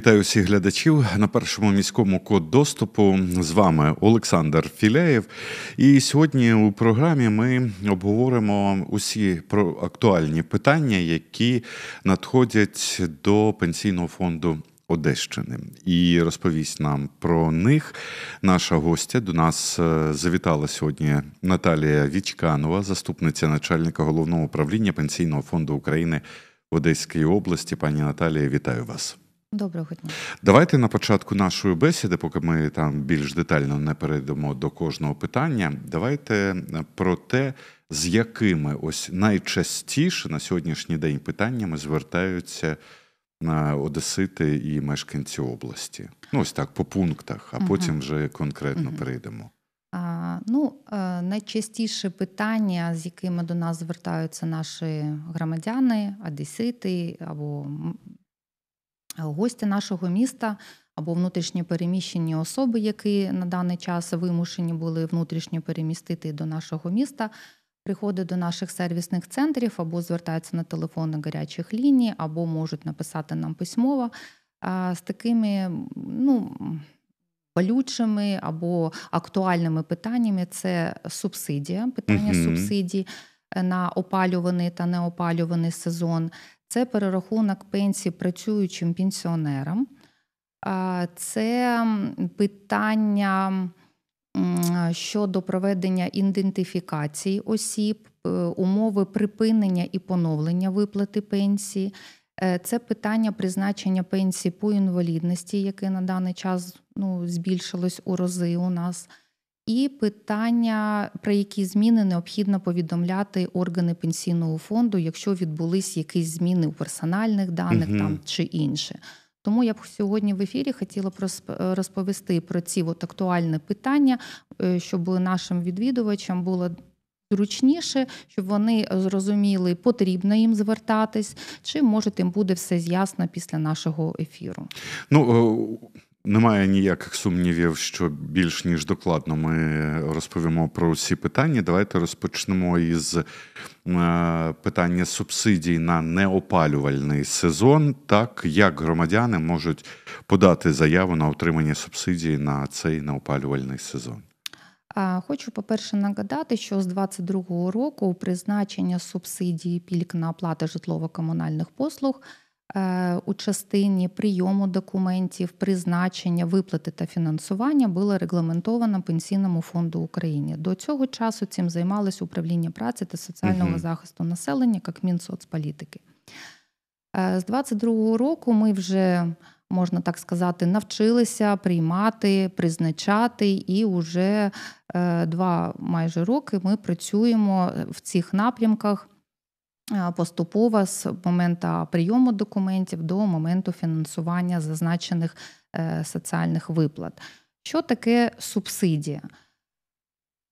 Вітаю всіх глядачів на першому міському код доступу. З вами Олександр Філяєв. І сьогодні у програмі ми обговоримо усі про актуальні питання, які надходять до пенсійного фонду. Одещини і розповість нам про них. Наша гостя до нас е, завітала сьогодні Наталія Вічканова, заступниця начальника головного управління пенсійного фонду України в Одеській області. Пані Наталія, вітаю вас. Доброго дня. Давайте на початку нашої бесіди, поки ми там більш детально не перейдемо до кожного питання. Давайте е, про те, з якими ось найчастіше на сьогоднішній день питаннями звертаються на е, одесити і мешканці області. Ну ось так по пунктах, а потім вже конкретно угу. перейдемо. А, ну, е, найчастіше питання, з якими до нас звертаються наші громадяни, одесити або гості нашого міста або внутрішньо переміщені особи, які на даний час вимушені були внутрішньо перемістити до нашого міста. Приходять до наших сервісних центрів або звертаються на телефони гарячих ліній, або можуть написати нам письмово з такими ну, болючими або актуальними питаннями. Це субсидія, питання uh субсидій на опалюваний та неопалюваний сезон це перерахунок пенсії працюючим пенсіонерам, це питання щодо проведення ідентифікації осіб, умови припинення і поновлення виплати пенсії. Е, це питання призначення пенсії по інвалідності, яке на даний час ну, збільшилось у рази у нас. І питання, про які зміни необхідно повідомляти органи пенсійного фонду, якщо відбулись якісь зміни у персональних даних угу. там чи інше. Тому я б сьогодні в ефірі хотіла розповісти про ці от актуальні питання, е, щоб нашим відвідувачам було зручніше, щоб вони зрозуміли, потрібно їм звертатись, чи може тим буде все з'ясно після нашого ефіру. Ну е, немає ніяких сумнівів, що більш ніж докладно ми розповімо про ці питання. Давайте розпочнемо із е, питання субсидій на неопалювальний сезон. Так як громадяни можуть подати заяву на отримання субсидії на цей неопалювальний сезон. Хочу, по-перше, нагадати, що з 2022 року призначення субсидії пільг на оплату житлово-комунальних послуг Е, у частині прийому документів, призначення, виплати та фінансування була регламентована Пенсійному фонду України. До цього часу цим займалось управління праці та соціального угу. захисту населення як Мінсоцполітики. Е, з 22-го року ми вже можна так сказати, навчилися приймати, призначати, і вже е, два майже роки ми працюємо в цих напрямках поступово з моменту прийому документів до моменту фінансування зазначених е, соціальних виплат. Що таке субсидія? Е,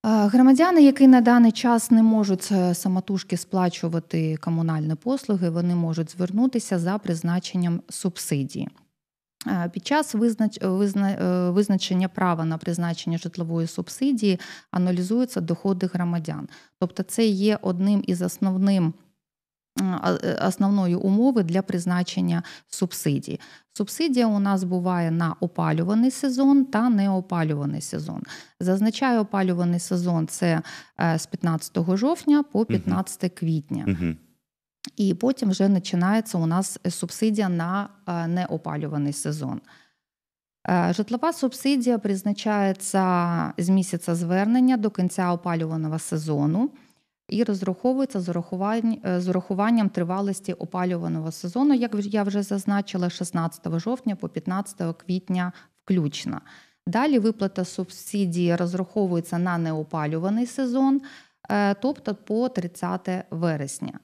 громадяни, які на даний час не можуть е, самотужки сплачувати комунальні послуги, вони можуть звернутися за призначенням субсидії. Під час визначення права на призначення житлової субсидії аналізуються доходи громадян. Тобто, це є одним із основним Е, основної умови для призначення субсидій. Субсидія у нас буває на опалюваний сезон та неопалюваний сезон. Зазначаю, опалюваний сезон це е, з 15 жовтня по 15 квітня. І потім вже починається у нас субсидія на е, неопалюваний сезон. Житлова субсидія призначається з місяця звернення до кінця опалюваного сезону і розраховується з урахуванням, е, з урахуванням тривалості опалюваного сезону, як я вже зазначила, 16 жовтня по 15 квітня включно. Далі виплата субсидії розраховується на неопалюваний сезон, е, тобто по 30 вересня.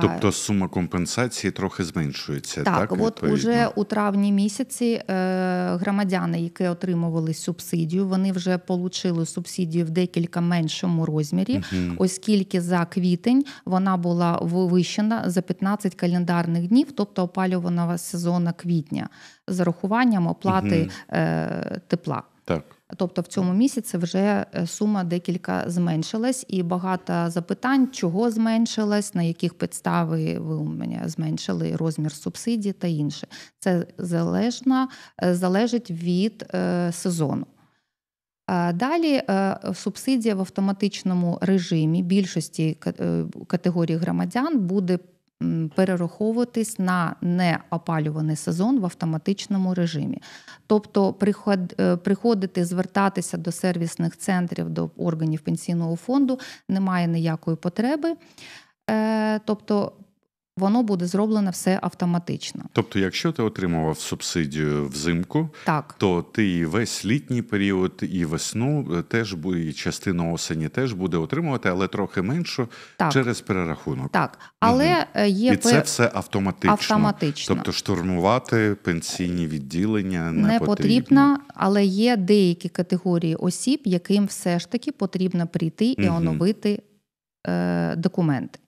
Тобто сума компенсації трохи зменшується. Так, так от уже у травні місяці е, громадяни, які отримували субсидію, вони вже отримали субсидію в декілька меншому розмірі, угу. оскільки за квітень вона була вивищена за 15 календарних днів, тобто опалюваного сезону квітня, з урахуванням оплати угу. тепла. Так. Тобто в цьому місяці вже е, сума декілька зменшилась, і багато запитань, чого зменшилась, на яких підстави ви у мене зменшили розмір субсидій та інше. Це залежно, е, залежить від е, сезону. Далі субсидія в автоматичному режимі більшості категорій громадян буде перераховуватись на неопалюваний сезон в автоматичному режимі. Тобто е, приходити, звертатися до сервісних центрів, до органів пенсійного фонду немає ніякої потреби. Е, тобто Воно буде зроблено все автоматично. Тобто, якщо ти отримував субсидію взимку, так то ти і весь літній період, і весну е, теж і частину осені теж буде отримувати, але трохи менше так. через перерахунок. Так, але угу. є і це все автоматично. автоматично. Тобто штурмувати пенсійні відділення не, не потрібно, але є деякі категорії осіб, яким все ж таки потрібно прийти і угу. оновити е, документи.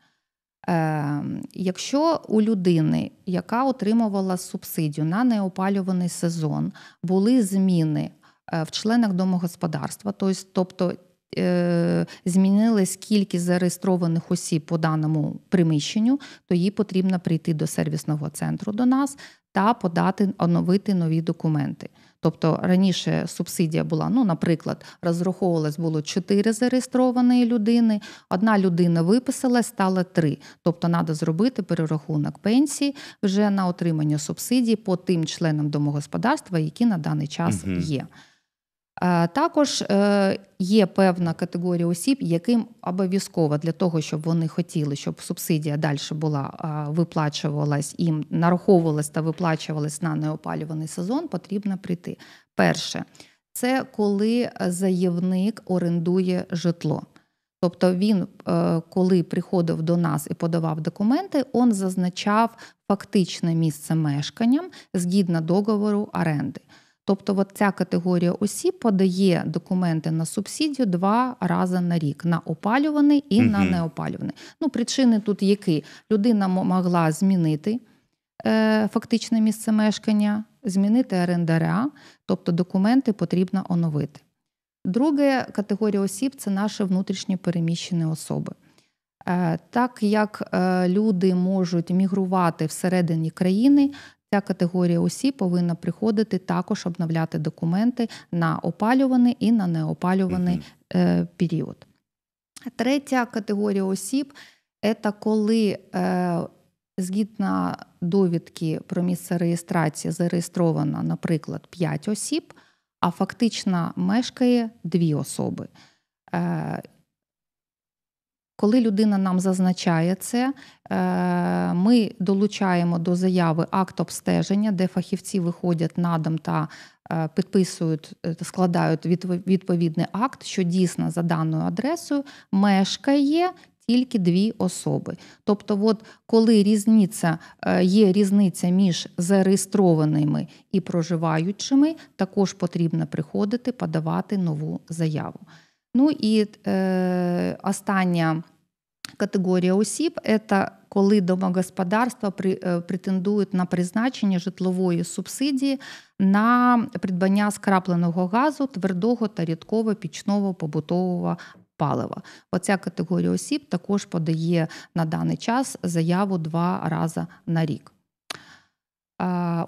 Ем, якщо у людини, яка отримувала субсидію на неопалюваний сезон, були зміни е, в членах домогосподарства, тобто е, змінилась кількість зареєстрованих осіб по даному приміщенню, то їй потрібно прийти до сервісного центру до нас та подати оновити нові документи. Тобто раніше субсидія була, ну, наприклад, розраховувалось було 4 зареєстрованої людини, одна людина виписала, стало 3. Тобто, треба зробити перерахунок пенсії вже на отримання субсидій по тим членам домогосподарства, які на даний час угу. є. Е, також е, є певна категорія осіб, яким обов'язково для того, щоб вони хотіли, щоб субсидія далі була е, виплачувалась їм нараховувалась та виплачувалась на неопалюваний сезон, потрібно прийти. Перше, це коли заявник орендує житло. Тобто він, коли приходив до нас і подавав документи, он зазначав фактичне місце мешкання згідно договору оренди. Тобто, от ця категорія осіб подає документи на субсидію два рази на рік на опалюваний і угу. на неопалюваний. Ну, причини тут які людина могла змінити е, фактичне місце мешкання, змінити орендаря, тобто документи потрібно оновити. Друга категорія осіб це наші внутрішньо переміщені особи. Е, так як е, люди можуть мігрувати всередині країни, Ця категорія осіб повинна приходити також обновляти документи на опалюваний і на неопалюваний mm період. Третя категорія осіб це коли е, згідно довідки про місце реєстрації зареєстровано, наприклад, 5 осіб, а фактично мешкає 2 особи. Е, коли людина нам зазначає це, е, ми долучаємо до заяви акт обстеження, де фахівці виходять на дом та е, підписують, е, складають відповідний акт, що дійсно за даною адресою мешкає. Тільки дві особи. Тобто, от коли різниця є різниця між зареєстрованими і проживаючими, також потрібно приходити подавати нову заяву. Ну і е, остання категорія осіб це коли домогосподарства е, претендують на призначення житлової субсидії на придбання скрапленого газу, твердого та рідкого пічного побутового палива. Оця категорія осіб також подає на даний час заяву два рази на рік.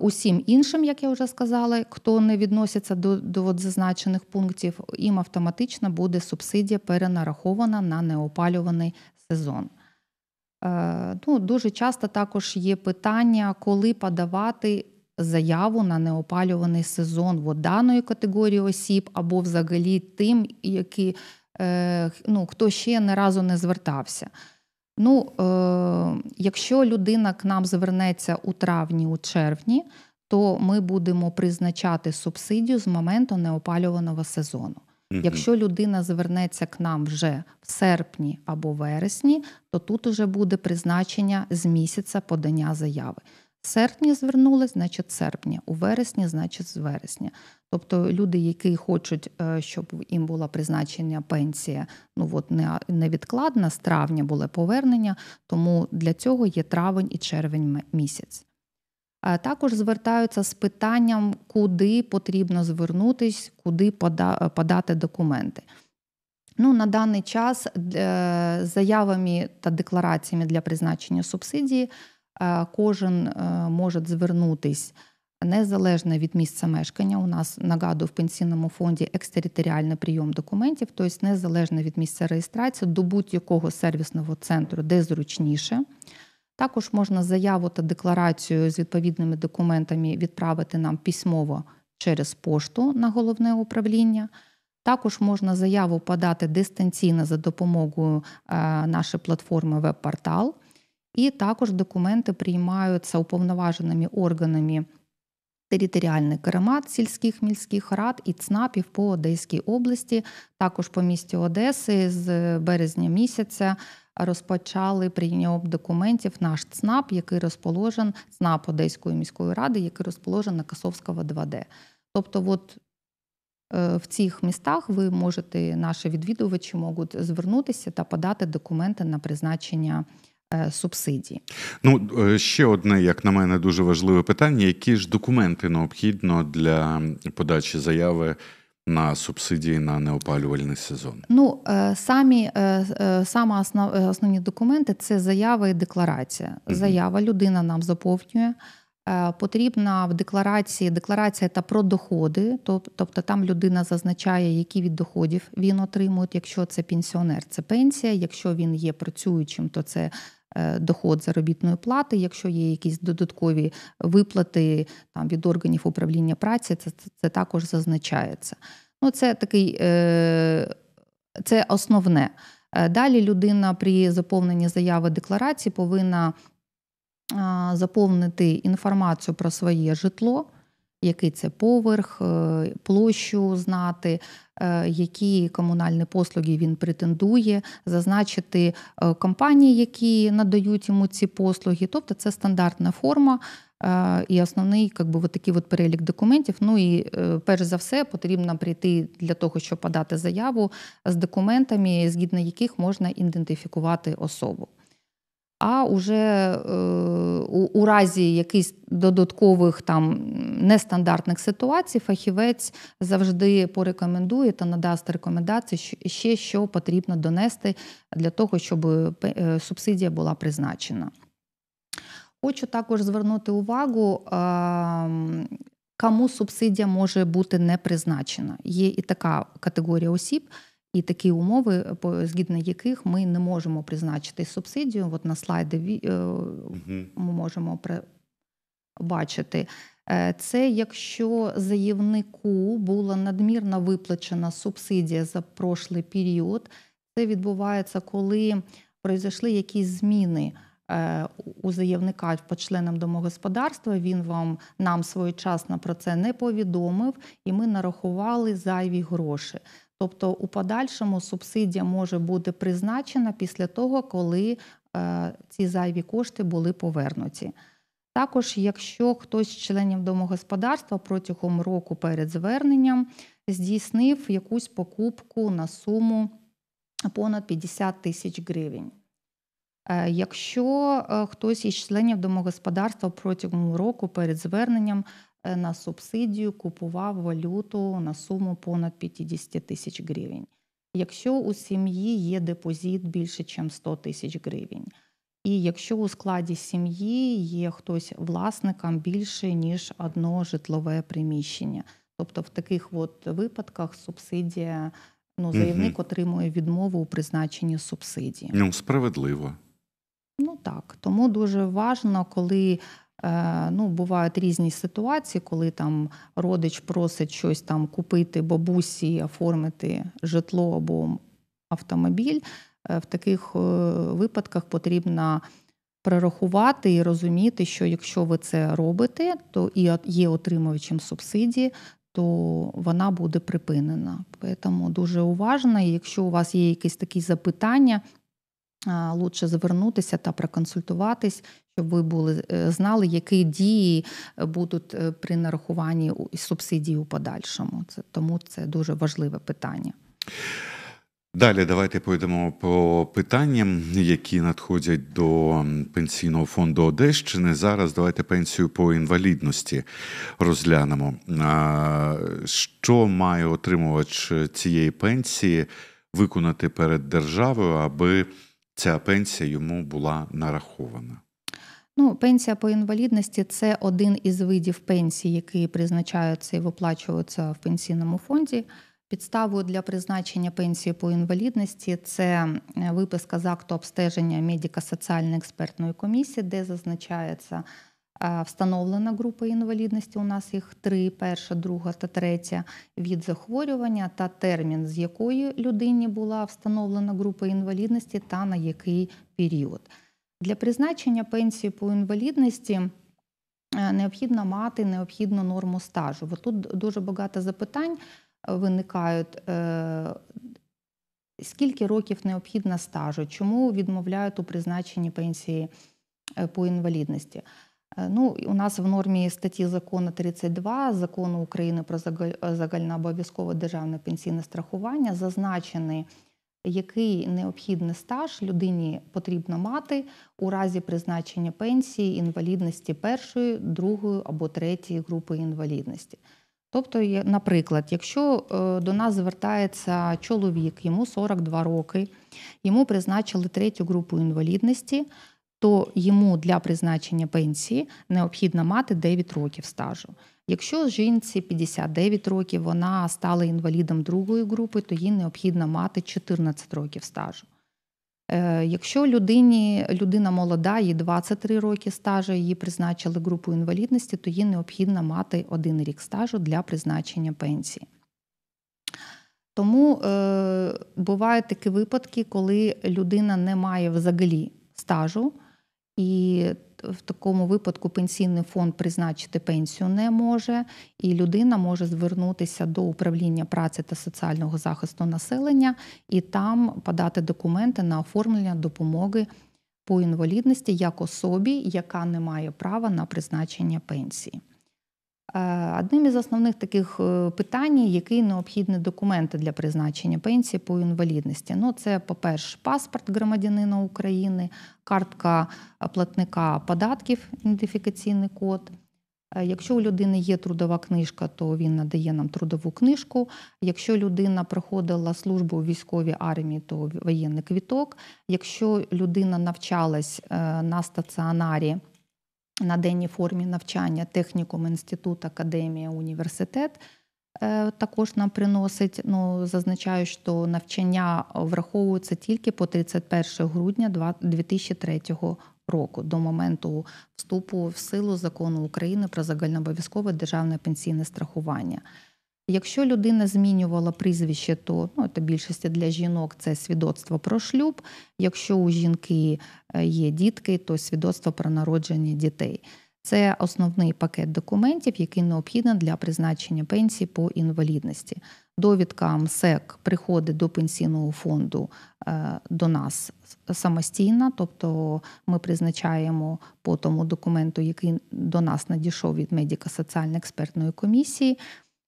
Усім іншим, як я вже сказала, хто не відноситься до до от зазначених пунктів, їм автоматично буде субсидія перенарахована на неопалюваний сезон. Е, ну, Дуже часто також є питання, коли подавати заяву на неопалюваний сезон от даної категорії осіб або взагалі тим, які, е, ну, хто ще не разу не звертався. Ну, е, якщо людина к нам звернеться у травні, у червні, то ми будемо призначати субсидію з моменту неопалюваного сезону. Mm-hmm. Якщо людина звернеться к нам вже в серпні або вересні, то тут уже буде призначення з місяця подання заяви серпні звернулись, значить серпня, у вересні, значить, з вересня. Тобто люди, які хочуть, е, щоб їм була призначена пенсія, ну от невідкладна, з травня було повернення, тому для цього є травень і червень місяць. Е, також звертаються з питанням, куди потрібно звернутись, куди подати документи. Ну, На даний час е, заявами та деклараціями для призначення субсидії Е, кожен е, може звернутись незалежно від місця мешкання. У нас нагадую, в пенсійному фонді екстериторіальний прийом документів, тобто незалежно від місця реєстрації до будь-якого сервісного центру, де зручніше. Також можна заяву та декларацію з відповідними документами відправити нам письмово через пошту на головне управління. Також можна заяву подати дистанційно за допомогою е, нашої платформи веб-портал. І також документи приймаються уповноваженими органами територіальний керамат сільських міських рад і ЦНАПів по Одеській області, також по місті Одеси з березня місяця. Розпочали прийняв документів наш ЦНАП, який розположен ЦНАП Одеської міської ради, який розположен на Касовського 2Д. Тобто, от е, в цих містах ви можете, наші відвідувачі можуть звернутися та подати документи на призначення. Е, субсидії. Ну е, ще одне, як на мене, дуже важливе питання: які ж документи необхідно для подачі заяви? На субсидії на неопалювальний сезон, ну е, самі саме основні документи це заява і декларація. Заява людина нам заповнює. Потрібна в декларації декларація та про доходи, тобто там людина зазначає, які від доходів він отримує. Якщо це пенсіонер, це пенсія. Якщо він є працюючим, то це Е, доход заробітної плати, якщо є якісь додаткові виплати там, від органів управління праці, це це також зазначається. Ну, Це такий е, це основне. Е, далі людина при заповненні заяви декларації повинна заповнити інформацію про своє житло який це поверх, е, площу знати, е, які комунальні послуги він претендує, зазначити е, компанії, які надають йому ці послуги. Тобто це стандартна форма і основний, як би, от такий от перелік документів. Ну і перш за все потрібно прийти для того, щоб подати заяву з документами, згідно яких можна ідентифікувати особу а уже е, у разі якихось додаткових там нестандартних ситуацій фахівець завжди порекомендує та надасть рекомендації, ще що потрібно донести для того, щоб е, субсидія була призначена. Хочу також звернути увагу. Кому субсидія може бути не призначена. Є і така категорія осіб, і такі умови, е, згідно яких ми не можемо призначити субсидію. От на слайди е, ми можемо бачити. Е, це якщо заявнику була надмірно виплачена субсидія за прошлий період, це відбувається, коли пройшли якісь зміни у заявника по членам домогосподарства. Він вам нам своєчасно про це не повідомив, і ми нарахували зайві гроші. Тобто, у подальшому субсидія може бути призначена після того, коли е, ці зайві кошти були повернуті. Також, якщо хтось з членів домогосподарства протягом року перед зверненням здійснив якусь покупку на суму понад 50 тисяч гривень. Е, якщо е, хтось із членів домогосподарства протягом року перед зверненням Э, на субсидію купував валюту на суму понад 50 тисяч гривень. Якщо у сім'ї є депозит більше, ніж 100 тисяч гривень, і якщо у складі сім'ї є хтось власником більше ніж одно житлове приміщення, тобто в таких от випадках субсидія. Ну, заявник угу. отримує відмову у призначенні субсидії. Ну, справедливо. Ну так. Тому дуже важливо, коли Е, ну, Бувають різні ситуації, коли там родич просить щось там купити бабусі, оформити житло або автомобіль. Е, в таких е, випадках потрібно прорахувати і розуміти, що якщо ви це робите, то і є отримувачем субсидії, то вона буде припинена. Тому дуже уважно, і якщо у вас є якісь такі запитання, лучше звернутися та проконсультуватись, щоб ви були е, знали, які дії е, будуть е, при нарахуванні субсидій у подальшому. Це тому це дуже важливе питання. Далі давайте пойдемо по питанням, які надходять до пенсійного фонду Одещини. Зараз давайте пенсію по інвалідності розглянемо. Що має отримувач цієї пенсії виконати перед державою, аби ця пенсія йому була нарахована? Ну, пенсія по інвалідності це один із видів пенсій, які призначаються і виплачуються в пенсійному фонді. Підставою для призначення пенсії по інвалідності це виписка з акту обстеження медико-соціальної експертної комісії, де зазначається е, встановлена група інвалідності. У нас їх три: перша, друга та третя від захворювання та термін, з якої людині була встановлена група інвалідності та на який період. Для призначення пенсії по інвалідності е, необхідно мати необхідну норму стажу. Бо тут дуже багато запитань е, виникають. Е, скільки років необхідно стажу? Чому відмовляють у призначенні пенсії по інвалідності? Ну, У нас в нормі статті закону 32 закону України про загальнообов'язкове державне пенсійне страхування зазначений який необхідний стаж людині потрібно мати у разі призначення пенсії інвалідності першої, другої або третьої групи інвалідності? Тобто, наприклад, якщо е, до нас звертається чоловік, йому 42 роки, йому призначили третю групу інвалідності, то йому для призначення пенсії необхідно мати 9 років стажу. Якщо жінці 59 років вона стала інвалідом другої групи, то їй необхідно мати 14 років стажу. Е, якщо людині, людина молода, їй 23 роки стажу, її призначили групу інвалідності, то їй необхідно мати один рік стажу для призначення пенсії. Тому е, бувають такі випадки, коли людина не має взагалі стажу, і в такому випадку пенсійний фонд призначити пенсію не може, і людина може звернутися до управління праці та соціального захисту населення і там подати документи на оформлення допомоги по інвалідності як особі, яка не має права на призначення пенсії. Е, одним із основних таких е, питань, які необхідні документи для призначення пенсії по інвалідності. Ну, це, по-перше, паспорт громадянина України, картка платника податків, ідентифікаційний код. Е, якщо у людини є трудова книжка, то він надає нам трудову книжку. Якщо людина проходила службу у військовій армії, то воєнний квіток. Якщо людина навчалась на стаціонарі на денній формі навчання технікум, інститут, академія, університет. Е, також нам приносить, ну зазначаю, що навчання враховуються тільки по 31 грудня 2003 року до моменту вступу в силу закону України про загальнообов'язкове державне пенсійне страхування. Якщо людина змінювала прізвище, то ну, це більшість для жінок це свідоцтво про шлюб. Якщо у жінки е, є дітки, то свідоцтво про народження дітей. Це основний пакет документів, який необхідний для призначення пенсії по інвалідності. Довідка МСЕК приходить до пенсійного фонду е, до нас самостійно, тобто ми призначаємо по тому документу, який до нас надійшов від медико соціально експертної комісії.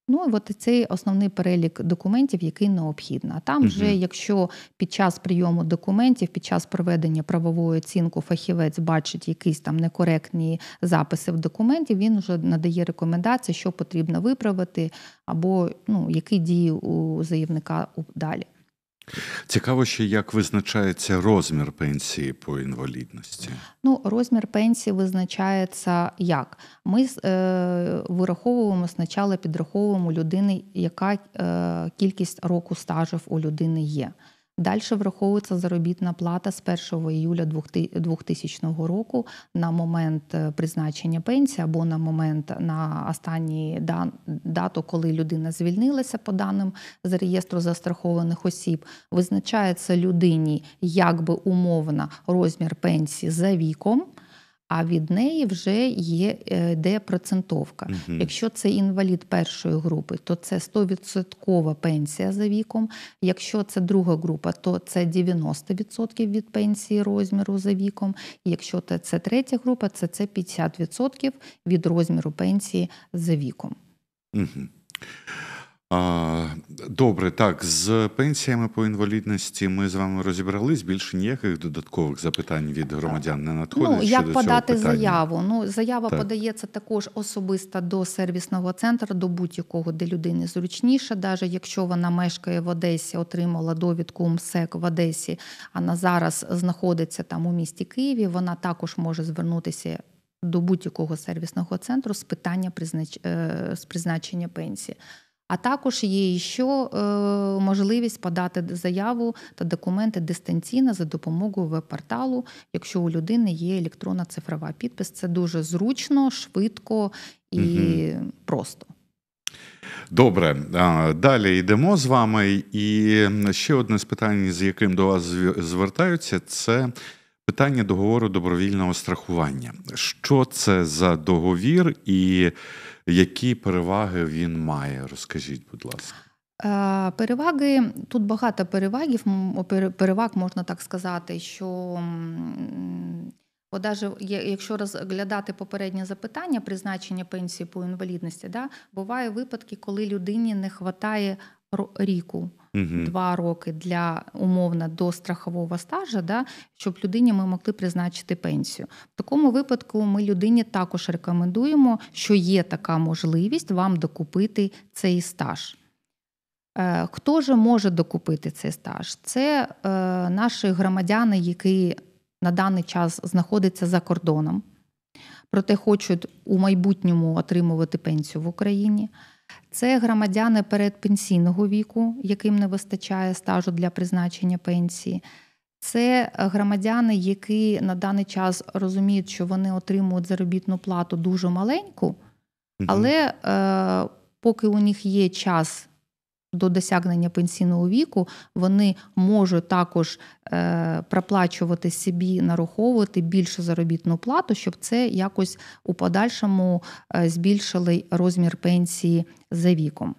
Ну і от цей основний перелік документів, який необхідно. Там угу. вже, якщо під час прийому документів, під час проведення правової оцінки фахівець бачить якісь там некоректні записи в документі, він вже надає рекомендації, що потрібно виправити, або ну, які дії у заявника далі. Цікаво, ще як визначається розмір пенсії по інвалідності. Ну, розмір пенсії визначається як? Ми е, вираховуємо спочатку, підраховуємо людини, яка е, кількість року стажів у людини є. Далі враховується заробітна плата з 1 іюля 2000 року на момент е, призначення пенсії або на момент на останній дату, коли людина звільнилася по даним з реєстру застрахованих осіб. Визначається людині якби умовно розмір пенсії за віком а від неї вже є е, де процентовка. Угу. Якщо це інвалід першої групи, то це 100% пенсія за віком. Якщо це друга група, то це 90% від пенсії розміру за віком. Якщо це третя група, то це 50% від розміру пенсії за віком. Угу. Добре, так з пенсіями по інвалідності ми з вами розібрались. Більше ніяких додаткових запитань від громадян не ну, надходить. Ну, Як подати цього заяву? Ну заява так. подається також особиста до сервісного центру, до будь-якого де людини зручніше, Даже якщо вона мешкає в Одесі, отримала довідку МСЕК в Одесі, а на зараз знаходиться там у місті Києві. Вона також може звернутися. До будь-якого сервісного центру з питання признач... Е, з призначення пенсії. А також є ще е, можливість подати заяву та документи дистанційно за допомогою веб-порталу, якщо у людини є електронна цифрова підпис. Це дуже зручно, швидко і угу. просто. Добре, далі йдемо з вами. І ще одне з питань, з яким до вас звертаються, це. Питання договору добровільного страхування. Що це за договір і які переваги він має? Розкажіть, будь ласка. Е, переваги тут багато перевагів. Переваг можна так сказати, що Бо даже якщо розглядати попереднє запитання призначення пенсії по інвалідності, да, буває випадки, коли людині не вистачає ріку угу. два роки для умовно до страхового стажа, да, щоб людині ми могли призначити пенсію. В такому випадку ми людині також рекомендуємо, що є така можливість вам докупити цей стаж. Е, хто же може докупити цей стаж? Це е, наші громадяни, які на даний час знаходяться за кордоном, проте хочуть у майбутньому отримувати пенсію в Україні. Це громадяни передпенсійного віку, яким не вистачає стажу для призначення пенсії. Це громадяни, які на даний час розуміють, що вони отримують заробітну плату дуже маленьку, але е, поки у них є час до досягнення пенсійного віку, вони можуть також е, проплачувати собі, нараховувати більшу заробітну плату, щоб це якось у подальшому е, збільшили розмір пенсії за віком.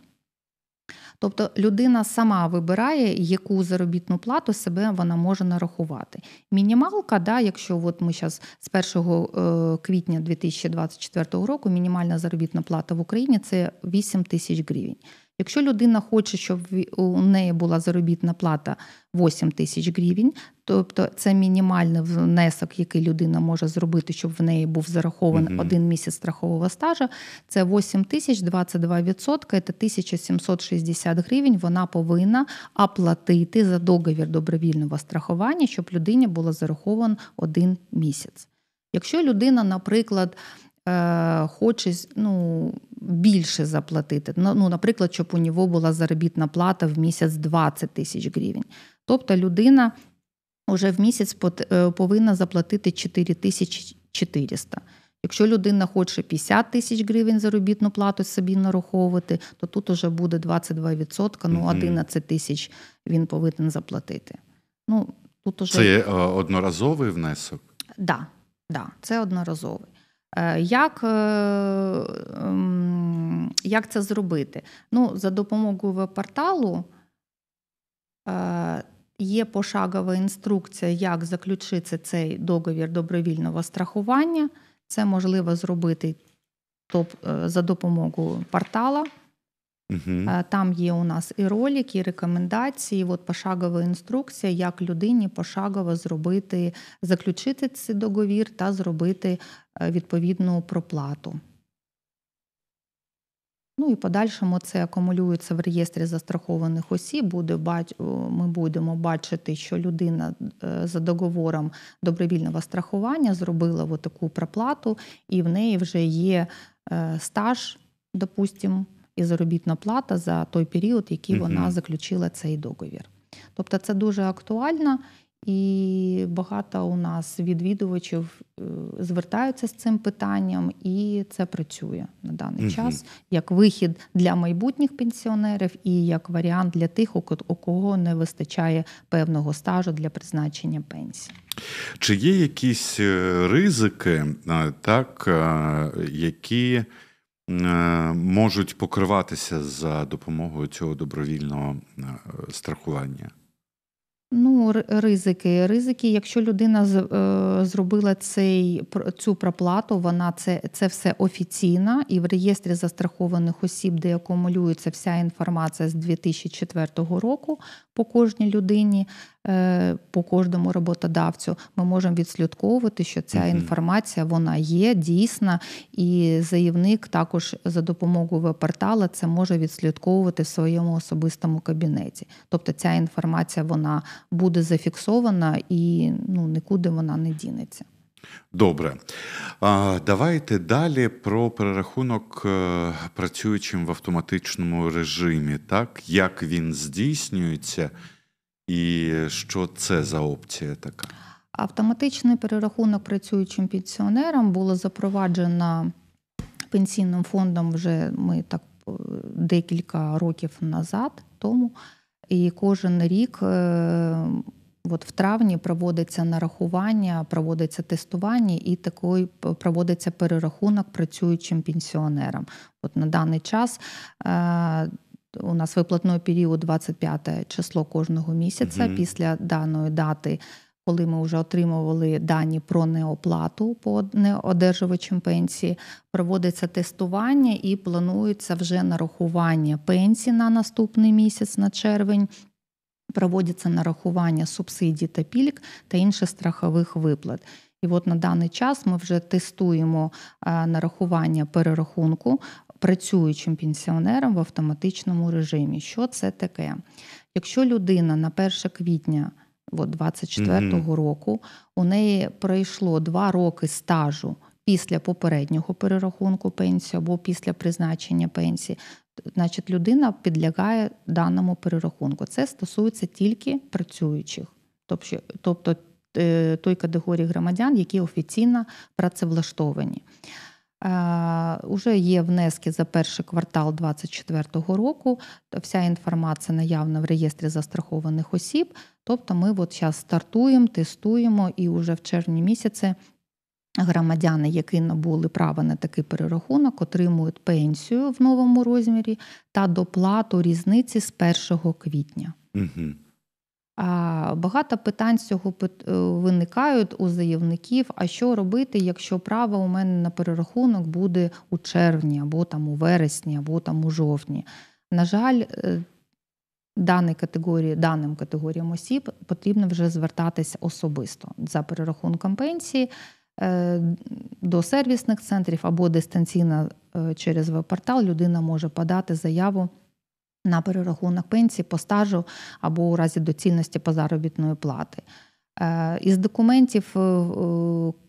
Тобто людина сама вибирає, яку заробітну плату себе вона може нарахувати. Мінімалка, да, якщо от ми зараз з 1 е, квітня 2024 року мінімальна заробітна плата в Україні це 8 тисяч гривень. Якщо людина хоче, щоб у неї була заробітна плата 8 тисяч гривень, тобто це мінімальний внесок, який людина може зробити, щоб в неї був зарахований mm-hmm. один місяць страхового стажу, це 8 тисяч 22 це 1760 гривень. Вона повинна оплатити за договір добровільного страхування, щоб людині було зараховано один місяць. Якщо людина, наприклад, е, хоче ну, більше заплатити. Ну, наприклад, щоб у нього була заробітна плата в місяць 20 тисяч гривень. Тобто людина вже в місяць е, повинна заплатити 4400. Якщо людина хоче 50 тисяч гривень заробітну плату собі нараховувати, то тут вже буде 22%, ну 11 тисяч він повинен заплатити. Ну, тут уже... Це е, одноразовий внесок? Так, да, да, це одноразовий. Е, як е, ем, як це зробити? Ну, За допомогою веб-порталу е, є пошагова інструкція, як заключити цей договір добровільного страхування. Це можливо зробити за допомогою портала. Угу. Там є у нас і ролики, і рекомендації, і от пошагова інструкція, як людині пошагово зробити, заключити цей договір та зробити Е, відповідну проплату. Ну і подальшому це акумулюється в реєстрі застрахованих осіб. Буде Ми будемо бачити, що людина е, за договором добровільного страхування зробила таку проплату, і в неї вже є е, стаж, допустимо, і заробітна плата за той період, який угу. вона заключила цей договір. Тобто це дуже актуально і багато у нас відвідувачів е, звертаються з цим питанням, і це працює на даний uh-huh. час як вихід для майбутніх пенсіонерів і як варіант для тих, у кого не вистачає певного стажу для призначення пенсії. Чи є якісь е, ризики, е, так які можуть покриватися за допомогою цього добровільного страхування? Ну, ризики. Ризики, якщо людина з е, зробила цей цю проплату, вона це це все офіційна, і в реєстрі застрахованих осіб, де акумулюється вся інформація з 2004 року по кожній людині, е, по кожному роботодавцю, ми можемо відслідковувати, що ця інформація вона є дійсна, і заявник також за допомогою портала це може відслідковувати в своєму особистому кабінеті. Тобто ця інформація вона буде зафіксована і ну нікуди вона не дінеться. Добре, давайте далі про перерахунок е, працюючим в автоматичному режимі, так як він здійснюється, і що це за опція така? Автоматичний перерахунок працюючим пенсіонерам було запроваджено пенсійним фондом вже ми так е, декілька років назад тому. І кожен рік, е, от в травні, проводиться нарахування, проводиться тестування і такий проводиться перерахунок працюючим пенсіонерам. От на даний час. Е, у нас виплатний період 25 число кожного місяця. mm Після даної дати коли ми вже отримували дані про неоплату по неодержувачам пенсії, проводиться тестування і планується вже нарахування пенсії на наступний місяць, на червень. Проводяться нарахування субсидій та пільг та інших страхових виплат. І от на даний час ми вже тестуємо е, нарахування перерахунку працюючим пенсіонерам в автоматичному режимі. Що це таке? Якщо людина на 1 квітня 24-го mm-hmm. року у неї пройшло два роки стажу після попереднього перерахунку пенсії або після призначення пенсії. Значить, людина підлягає даному перерахунку. Це стосується тільки працюючих, тобто, тобто е, той категорії громадян, які офіційно працевлаштовані. Е, уже є внески за перший квартал 2024 року. Вся інформація наявна в реєстрі застрахованих осіб. Тобто, ми от зараз стартуємо, тестуємо і вже в червні місяці громадяни, які набули право на такий перерахунок, отримують пенсію в новому розмірі та доплату різниці з 1 квітня. Угу. Багато питань з цього е, виникають у заявників. А що робити, якщо право у мене на перерахунок буде у червні, або там у вересні, або там у жовтні? На жаль, е, категорії, даним категоріям осіб потрібно вже звертатися особисто за перерахунком пенсії е, до сервісних центрів або дистанційно через веб-портал людина може подати заяву на перерахунок пенсії по стажу або у разі доцільності по заробітної плати. Е, із документів, е,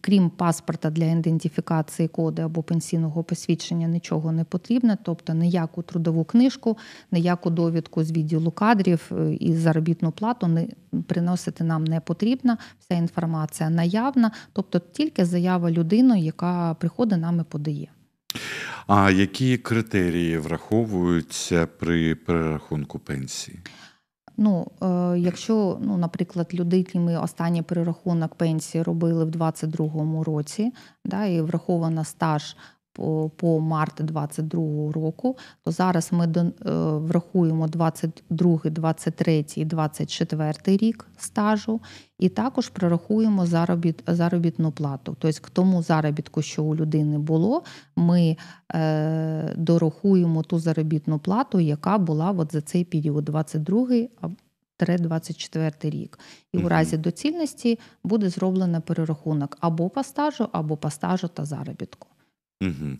крім паспорта для ідентифікації коди або пенсійного посвідчення, нічого не потрібно, тобто ніяку трудову книжку, ніяку довідку з відділу кадрів е, і заробітну плату не приносити нам не потрібна. Вся інформація наявна, тобто тільки заява людини, яка приходить нам і подає. А які критерії враховуються при перерахунку пенсії? Ну, е, якщо, ну, наприклад, людині ми останній перерахунок пенсії робили в 2022 році, да, і врахована стаж по, по март 2022 року, то зараз ми до, е, врахуємо 22, 23 і 24 рік стажу, і також прорахуємо заробіт, заробітну плату. Тобто, к тому заробітку, що у людини було, ми е, дорахуємо ту заробітну плату, яка була от за цей період 22 24 рік, і угу. у разі доцільності буде зроблено перерахунок або по стажу, або по стажу та заробітку. Угу.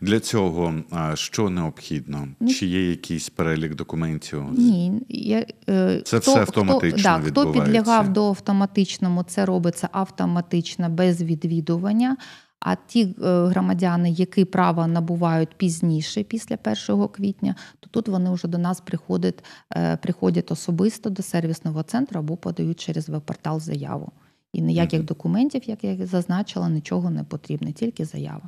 Для цього що необхідно? Ну, Чи є якийсь перелік документів? Ні, я, е, це хто, все автоматично. Хто, да, хто підлягав до автоматичному, це робиться автоматично без відвідування. А ті е, громадяни, які права набувають пізніше, після 1 квітня, то тут вони вже до нас приходять е, приходять особисто до сервісного центру або подають через веб-портал заяву. І ніяких mm документів, як я зазначила, нічого не потрібно, тільки заява.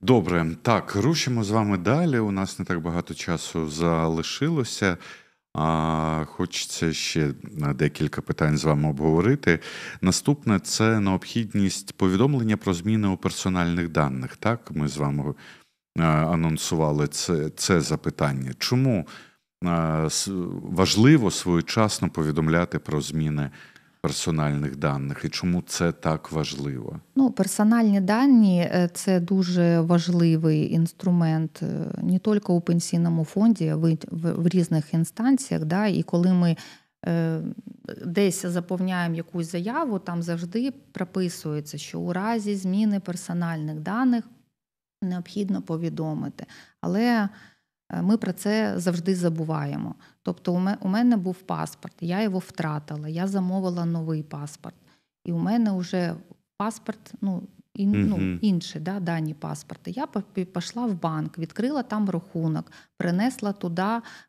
Добре, так, рушимо з вами далі. У нас не так багато часу залишилося. А, Хочеться ще декілька питань з вами обговорити. Наступне це необхідність повідомлення про зміни у персональних даних. Так, ми з вами е, анонсували це, це запитання. Чому е, важливо своєчасно повідомляти про зміни? персональних даних і чому це так важливо? Ну, персональні дані е, це дуже важливий інструмент е, не тільки у пенсійному фонді, а в різних інстанціях. Да? І коли ми е, десь заповняємо якусь заяву, там завжди прописується, що у разі зміни персональних даних необхідно повідомити. Але ми про це завжди забуваємо. Тобто, у мене був паспорт, я його втратила, я замовила новий паспорт. І у мене вже паспорт, ну, ін, ну інші да, дані паспорти. Я пішла в банк, відкрила там рахунок, принесла туди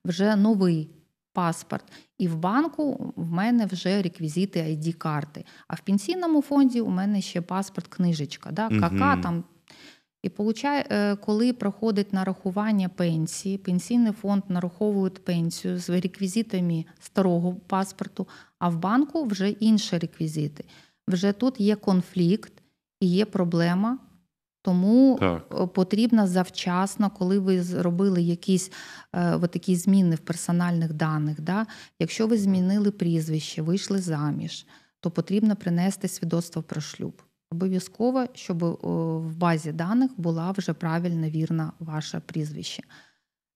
вже новий паспорт. І в банку в мене вже реквізити id карти А в пенсійному фонді у мене ще паспорт, книжечка, да, КК там і получає, е, коли проходить нарахування пенсії, пенсійний фонд нараховує пенсію з реквізитами старого паспорту, а в банку вже інші реквізити. Вже тут є конфлікт і є проблема, тому так. Е, потрібно завчасно, коли ви зробили якісь е, такі зміни в персональних даних. Да? Якщо ви змінили прізвище, вийшли заміж, то потрібно принести свідоцтво про шлюб. Обов'язково, щоб е, в базі даних була вже правильно вірна ваше прізвище.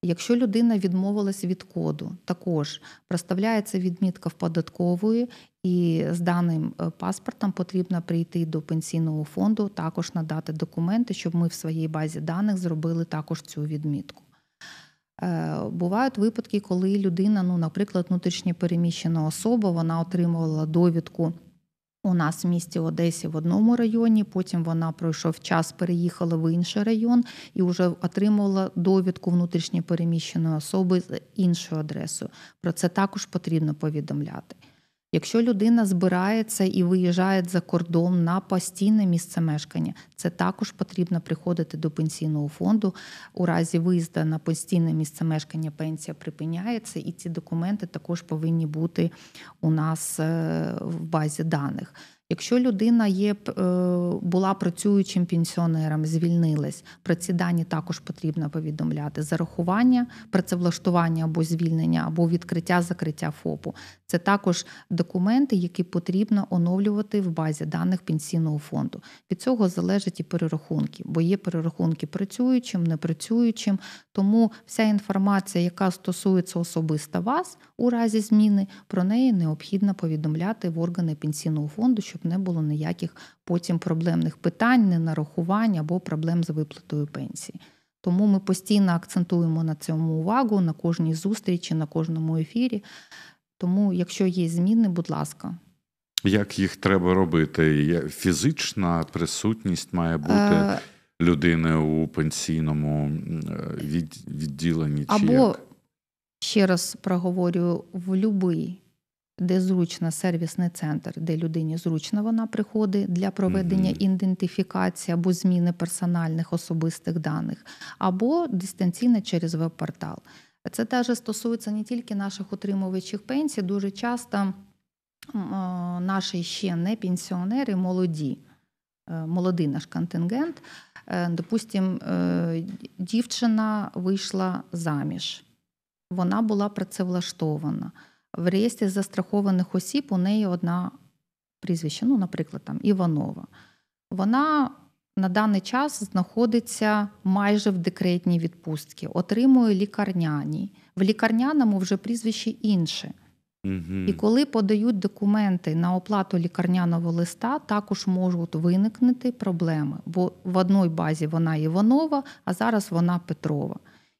Якщо людина відмовилась від коду, також проставляється відмітка в податкової, і з даним е, паспортом потрібно прийти до пенсійного фонду, також надати документи, щоб ми в своїй базі даних зробили також цю відмітку. Е, бувають випадки, коли людина, ну, наприклад, внутрішньопереміщена особа, вона отримувала довідку. У нас в місті Одесі в одному районі. Потім вона пройшов час, переїхала в інший район і вже отримувала довідку внутрішньопереміщеної особи з іншою адресою. Про це також потрібно повідомляти. Якщо людина збирається і виїжджає за кордон на постійне місце мешкання, це також потрібно приходити до пенсійного фонду. У разі виїзду на постійне місце мешкання пенсія припиняється, і ці документи також повинні бути у нас е, в базі даних. Якщо людина є е, була працюючим пенсіонером, звільнилась про ці дані також потрібно повідомляти зарахування, працевлаштування або звільнення, або відкриття закриття ФОПу. Це також документи, які потрібно оновлювати в базі даних пенсійного фонду. Від цього залежать і перерахунки, бо є перерахунки працюючим, непрацюючим. Тому вся інформація, яка стосується особисто вас у разі зміни, про неї необхідно повідомляти в органи пенсійного фонду, щоб не було ніяких потім проблемних питань, ненарахувань або проблем з виплатою пенсії. Тому ми постійно акцентуємо на цьому увагу на кожній зустрічі, на кожному ефірі. Тому, якщо є зміни, будь ласка. Як їх треба робити? Фізична присутність має бути е... людини у пенсійному е, від... відділенні. Або, як? ще раз проговорю, в будь-який, де зручно сервісний центр, де людині зручно вона приходить для проведення mm-hmm. ідентифікації або зміни персональних особистих даних, або дистанційно через веб-портал. Це теж стосується не тільки наших отримувачів пенсій, дуже часто наші ще не пенсіонери, молоді, е, молодий наш контингент. Е, Допустимо, е, дівчина вийшла заміж, вона була працевлаштована. В реєстрі застрахованих осіб у неї одна прізвище, ну, наприклад, там Іванова. Вона на даний час знаходиться майже в декретній відпустці, отримує лікарняні. В лікарняному вже прізвище інше. Угу. І коли подають документи на оплату лікарняного листа, також можуть виникнути проблеми. Бо в одній базі вона Іванова, а зараз вона Петрова.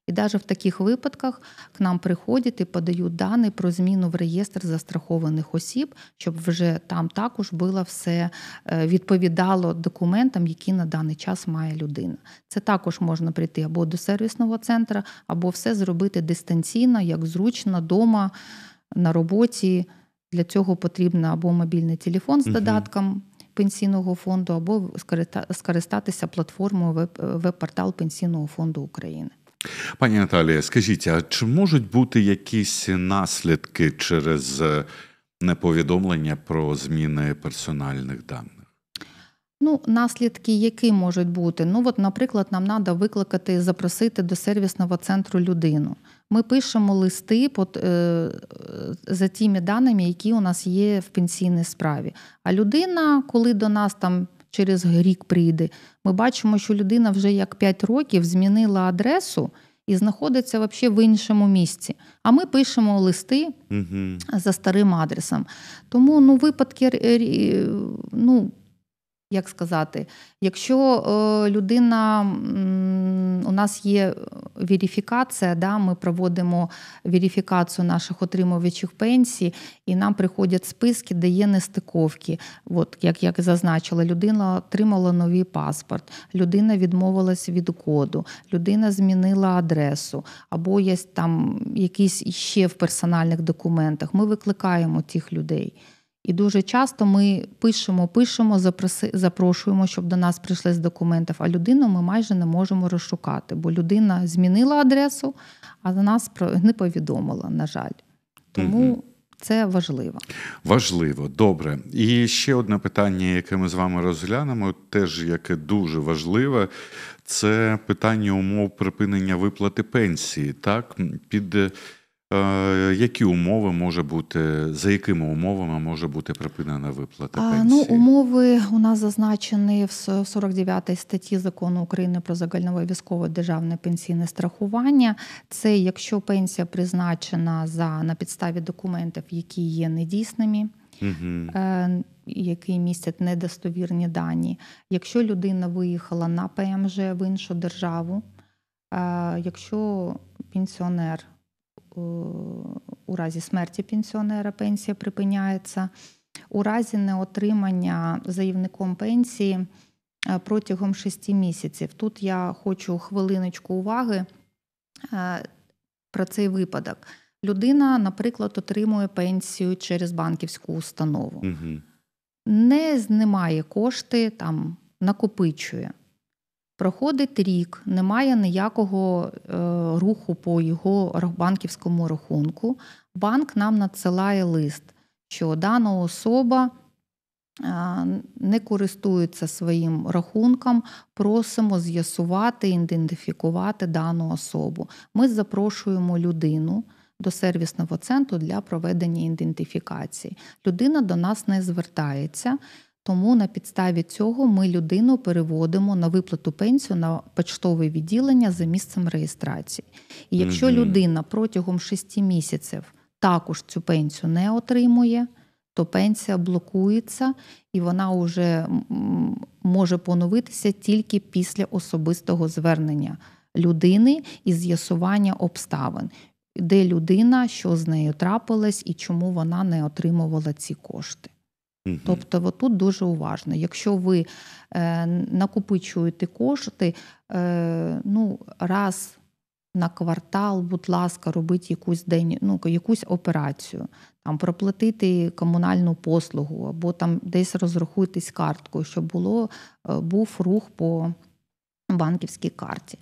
І навіть в таких випадках к нам приходять і подають дані про зміну в реєстр застрахованих осіб, щоб вже там також було все е, відповідало документам, які на даний час має людина. Це також можна прийти або до сервісного центру, або все зробити дистанційно, як зручно, вдома. на роботі. Для цього потрібно або мобільний телефон з додатком. Пенсійного фонду або скористатися платформою веб-портал Пенсійного фонду України. Пані Наталія, скажіть, а чи можуть бути якісь наслідки через е, неповідомлення про зміни персональних даних? Ну, наслідки, які можуть бути. Ну, от, наприклад, нам треба викликати, запросити до сервісного центру людину. Ми пишемо листи под, е, за тими даними, які у нас є в пенсійній справі. А людина, коли до нас там через рік прийде, ми бачимо, що людина вже як 5 років змінила адресу і знаходиться вообще в іншому місці. А ми пишемо листи угу. за старим адресом. Тому ну, випадки, ну як сказати, якщо е, людина у нас є е, вірифікація, да, ми проводимо вірифікацію наших отримувачів пенсій, і нам приходять списки, де є нестиковки. От, як я зазначила, людина отримала новий паспорт, людина відмовилась від коду, людина змінила адресу, або є там якісь ще в персональних документах. Ми викликаємо тих людей. І дуже часто ми пишемо, пишемо, запроси, запрошуємо, щоб до нас прийшли з документів. А людину ми майже не можемо розшукати, бо людина змінила адресу, а нас про не повідомила, на жаль. Тому. mm Це важливо, важливо, добре. І ще одне питання, яке ми з вами розглянемо, теж яке дуже важливе, це питання умов припинення виплати пенсії. Так, під Е, які умови може бути, за якими умовами може бути припинена виплата? Ну, пенсії? Ну, умови у нас зазначені в 49 статті закону України про загальнообов'язкове державне пенсійне страхування. Це якщо пенсія призначена за на підставі документів, які є недійсними. Угу. Е, Який містять недостовірні дані, якщо людина виїхала на ПМЖ в іншу державу, е, якщо пенсіонер у разі смерті пенсіонера пенсія припиняється, у разі неотримання заявником пенсії е, протягом 6 місяців. Тут я хочу хвилиночку уваги е, про цей випадок. Людина, наприклад, отримує пенсію через банківську установу, угу. не знімає кошти, там накопичує. Проходить рік, немає ніякого е, руху по його банківському рахунку. Банк нам надсилає лист, що дана особа е, не користується своїм рахунком, просимо з'ясувати, ідентифікувати дану особу. Ми запрошуємо людину до сервісного центру для проведення ідентифікації. Людина до нас не звертається. Тому на підставі цього ми людину переводимо на виплату пенсію на почтове відділення за місцем реєстрації. І якщо людина протягом 6 місяців також цю пенсію не отримує, то пенсія блокується і вона вже може поновитися тільки після особистого звернення людини і з'ясування обставин, де людина, що з нею трапилось і чому вона не отримувала ці кошти. Угу. Тобто, тут дуже уважно. Якщо ви е, накопичуєте кошти, е, ну раз на квартал, будь ласка, робити якусь день, ну якусь операцію, там проплатити комунальну послугу, або там десь розрахуйтесь карткою, щоб було е, був рух по банківській карті.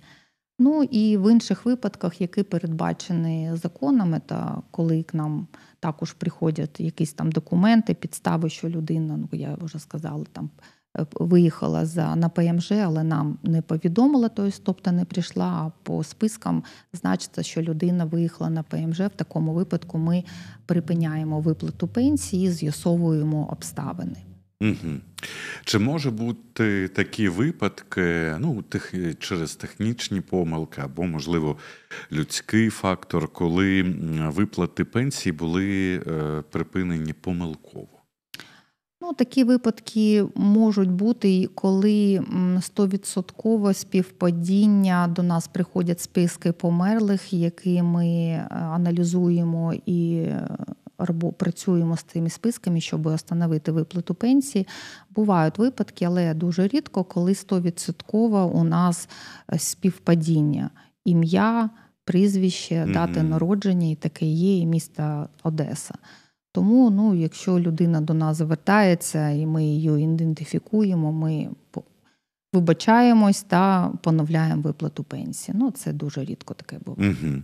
Ну і в інших випадках, які передбачені законами, та коли к нам також приходять якісь там документи, підстави, що людина, ну я вже сказала, там е, виїхала за на ПМЖ, але нам не повідомила, тобто не прийшла. А по спискам значиться, що людина виїхала на ПМЖ. В такому випадку ми припиняємо виплату пенсії, з'ясовуємо обставини. Угу. Чи може бути такі випадки ну, тих, через технічні помилки або, можливо, людський фактор, коли виплати пенсії були е, припинені помилково? Ну, Такі випадки можуть бути, коли стовідсоткове співпадіння до нас приходять списки померлих, які ми е, аналізуємо і е, або працюємо з тими списками, щоб остановити виплату пенсії. Бувають випадки, але дуже рідко, коли 100% у нас е, співпадіння ім'я, прізвище, дати mm-hmm. народження і таке є, і міста Одеса. Тому, ну, якщо людина до нас звертається і ми її ідентифікуємо, ми вибачаємось та поновляємо виплату пенсії. Ну це дуже рідко таке було. Угу.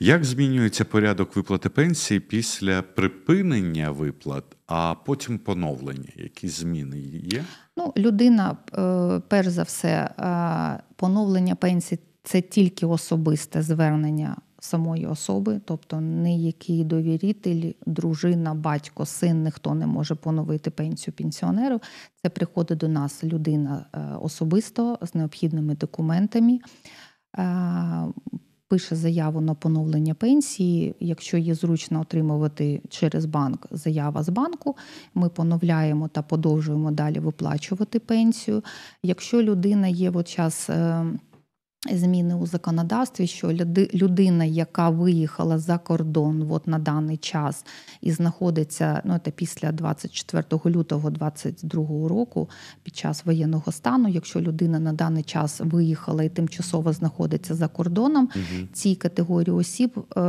Як змінюється порядок виплати пенсії після припинення виплат, а потім поновлення? Які зміни є? Ну, людина, е, перш за все, е, поновлення пенсії це тільки особисте звернення самої особи, тобто ніякий довіритель, дружина, батько, син, ніхто не може поновити пенсію пенсіонеру. Це приходить до нас людина е, особисто з необхідними документами. Е, пише заяву на поновлення пенсії. Якщо є зручно отримувати через банк, заява з банку, ми поновляємо та подовжуємо далі виплачувати пенсію. Якщо людина є в час Зміни у законодавстві, що людина, яка виїхала за кордон от на даний час і знаходиться ну це після 24 лютого 2022 року під час воєнного стану, якщо людина на даний час виїхала і тимчасово знаходиться за кордоном, угу. цій категорії осіб е,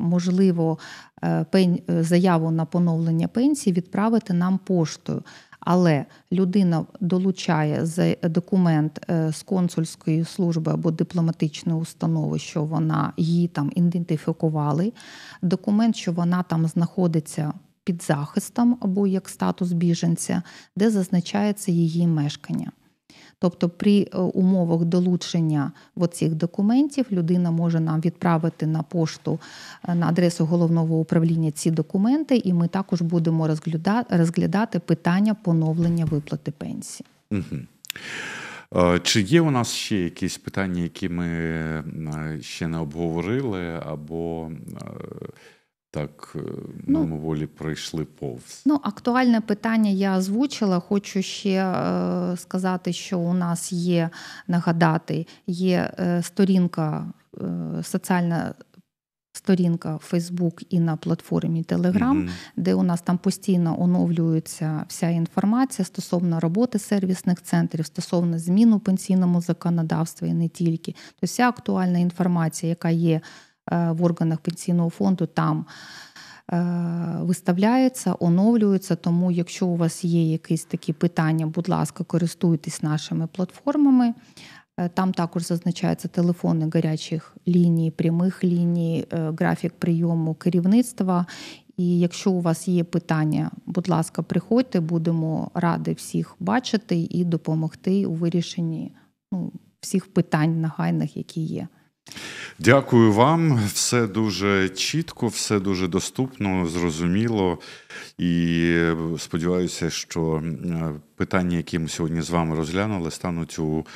можливо е, е, заяву на поновлення пенсії відправити нам поштою але людина долучає за е, документ е, з консульської служби або дипломатичної установи, що вона її там ідентифікували. Документ, що вона там знаходиться під захистом або як статус біженця, де зазначається її мешкання. Тобто, при е, умовах долучення цих документів людина може нам відправити на пошту е, на адресу головного управління ці документи, і ми також будемо розглядати питання поновлення виплати пенсії. Угу. Чи є у нас ще якісь питання, які ми ще не обговорили, або так мимоволі е, ну, пройшли повз. Ну, актуальне питання я озвучила. Хочу ще е, сказати, що у нас є нагадати, є е, сторінка, е, соціальна сторінка Фейсбук і на платформі Telegram, mm-hmm. де у нас там постійно оновлюється вся інформація стосовно роботи сервісних центрів, стосовно змін у пенсійному законодавстві і не тільки. Тобто вся актуальна інформація, яка є. Э, в органах пенсійного фонду там е, виставляється, оновлюється. Тому, якщо у вас є якісь такі питання, будь ласка, користуйтесь нашими платформами. Е, там також зазначаються телефони гарячих ліній, прямих ліній, е, графік прийому керівництва. І якщо у вас є питання, будь ласка, приходьте, будемо раді всіх бачити і допомогти у вирішенні ну, всіх питань нагайних, які є. Дякую вам. Все дуже чітко, все дуже доступно, зрозуміло. І е, сподіваюся, що е, питання, які ми сьогодні з вами розглянули, стануть у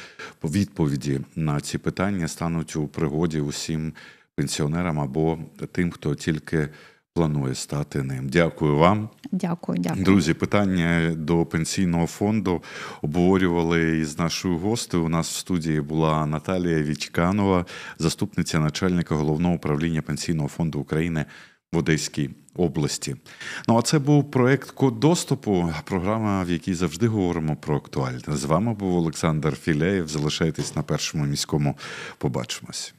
відповіді на ці питання, стануть у пригоді усім пенсіонерам або тим, хто тільки планує стати ним. Дякую вам. Дякую, дякую. Друзі, питання до пенсійного фонду обговорювали із нашою гостею. У нас в студії була Наталія Вічканова, заступниця начальника головного управління пенсійного фонду України в Одеській області. Ну а це був проект Код доступу, програма, в якій завжди говоримо про актуальне. З вами був Олександр Філеєв. Залишайтесь на першому міському. Побачимось.